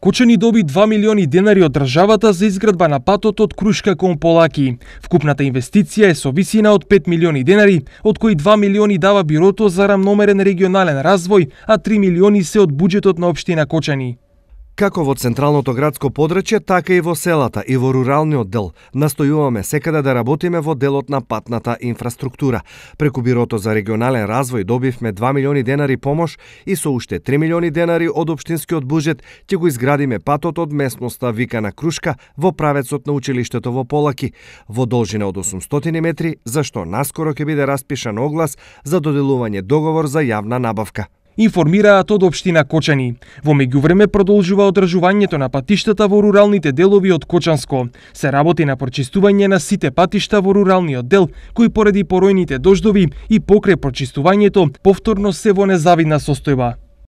Кочани доби 2 милиони денари од државата за изградба на патот од Крушка кон Полаки. Вкупната инвестиција е со висина од 5 милиони денари, од кои 2 милиони дава Бирото за рамномерен регионален развој, а 3 милиони се од буџетот на општина Кочани. Како во централното градско подрече, така и во селата и во руралниот дел, настојуваме секаде да работиме во делот на патната инфраструктура. Преку Бирото за регионален развој добивме 2 милиони денари помош и со уште 3 милиони денари од општинскиот буџет ќе го изградиме патот од местноста Вика на Крушка во правецот на училиштето во Полаки, во должина од 800 метри, зашто наскоро ќе биде распишан оглас за доделување договор за јавна набавка информираат од Обштина Кочани. Во меѓувреме продолжува одржувањето на патиштата во руралните делови од Кочанско. Се работи на прочистување на сите патишта во руралниот дел, кои поради поројните дождови и покре прочистувањето повторно се во незавидна состојба.